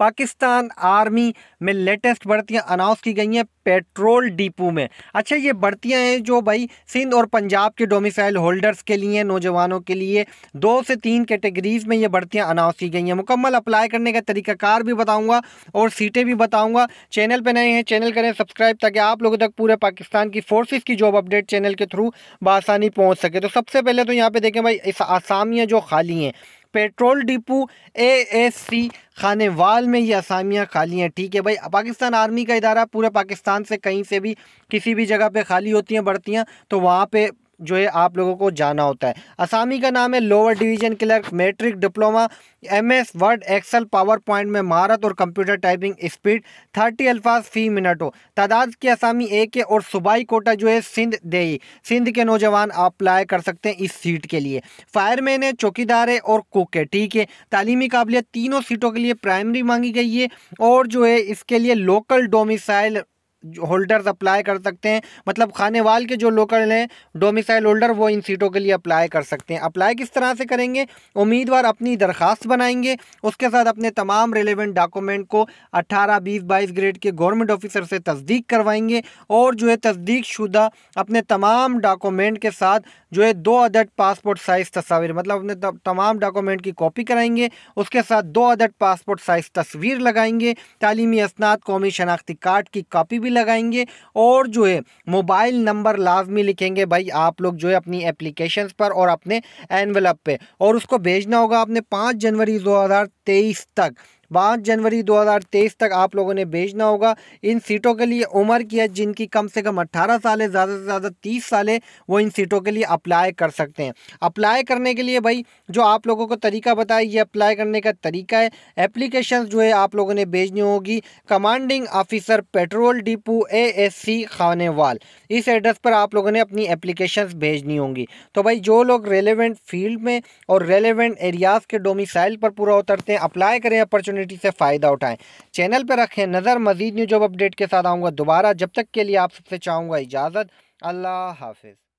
Pakistan army में latest भर्तियाँ announce की गई हैं पेट्रोल डिपो में अच्छा ये भर्तियाँ हैं जो भाई सिंध और पंजाब के डोमिसाइल होल्डर्स के लिए नौजवानों के लिए दो से तीन कैटेगरीज में ये भर्तियाँ अनाउंस की गई हैं मुकम्मल अप्लाई करने का तरीकाकार भी बताऊँगा और सीटें भी बताऊँगा चैनल पर नए हैं चैनल करें सब्सक्राइब ताकि आप लोगों तक पूरे पाकिस्तान की फोर्सेज की जॉब अपडेट चैनल के थ्रू बसानी पहुँच सके तो सबसे पहले तो यहाँ पर देखें भाई आसामियाँ जो खाली हैं petrol depot A S C Khanewal में ये असामियाँ खाली हैं ठीक है भाई पाकिस्तान आर्मी का इदारा पूरे पाकिस्तान से कहीं से भी किसी भी जगह पे खाली होती हैं बढ़ती हैं तो वहाँ पे जो है आप लोगों को जाना होता है असामी का नाम है lower division clerk matric diploma MS Word Excel PowerPoint में महारत और कंप्यूटर टाइपिंग स्पीड थर्टी अल्फाज फी मिनट हो तादाद की असामी एक है और सुबाई कोटा जो है सिंध देई सिंध के नौजवान अप्लाई कर सकते हैं इस सीट के लिए फायरमैन है चौकीदार है और कुक है ठीक है तालीमी काबिलियत तीनों सीटों के लिए प्राइमरी मांगी गई है और जो है इसके लिए लोकल डोमिसाइल होल्डर्स अप्लाई कर सकते हैं मतलब खाने वाल के जो लोकल हैं डोमिसाइल होल्डर वो इन सीटों के लिए अप्लाई कर सकते हैं अप्लाई किस तरह से करेंगे उम्मीदवार अपनी दरख्वास्त बनाएंगे उसके साथ अपने तमाम रिलेवेंट डॉक्यूमेंट को 18 बीस बाईस ग्रेड के गवर्नमेंट ऑफिसर से तस्दीक करवाएंगे और जो है तस्दीक शुदा अपने तमाम डॉक्यूमेंट के साथ जो है दो अदद पासपोर्ट साइज़ तस्वीर मतलब अपने तमाम डॉक्यूमेंट की कॉपी कराएंगे उसके साथ दो अदद पासपोर्ट साइज़ तस्वीर लगाएंगे तालीमी असनाद कौमी शनाख्ती कार्ड की कापी भी भी लगाएंगे और जो है मोबाइल नंबर लाजमी लिखेंगे भाई आप लोग जो है अपनी एप्लीकेशन पर और अपने एनवलप पे और उसको भेजना होगा आपने पाँच जनवरी दो तक पाँच जनवरी 2023 तक आप लोगों ने भेजना होगा इन सीटों के लिए उम्र की है जिनकी कम से कम अट्ठारह साल है ज़्यादा से ज़्यादा तीस साल है वो इन सीटों के लिए अप्लाई कर सकते हैं अप्लाई करने के लिए भाई जो आप लोगों को तरीका बताया ये अप्लाई करने का तरीका है एप्लीकेशन जो है आप लोगों ने भेजनी होगी commanding officer petrol depot A S C Khanewal इस एड्रेस पर आप लोगों ने अपनी एप्लीकेशन भेजनी होंगी तो भाई जो लोग रेलिवेंट फील्ड में और रेलिवेंट एरियाज़ के डोमिसाइल पर पूरा उतरते हैं अप्लाई करें अपॉर्चुनिटी कम्युनिटी से फ़ायदा उठाएं चैनल पर रखें नज़र मजीद न्यू जॉब अपडेट के साथ आऊँगा दोबारा जब तक के लिए आप सबसे चाहूँगा इजाज़त अल्लाह हाफिज़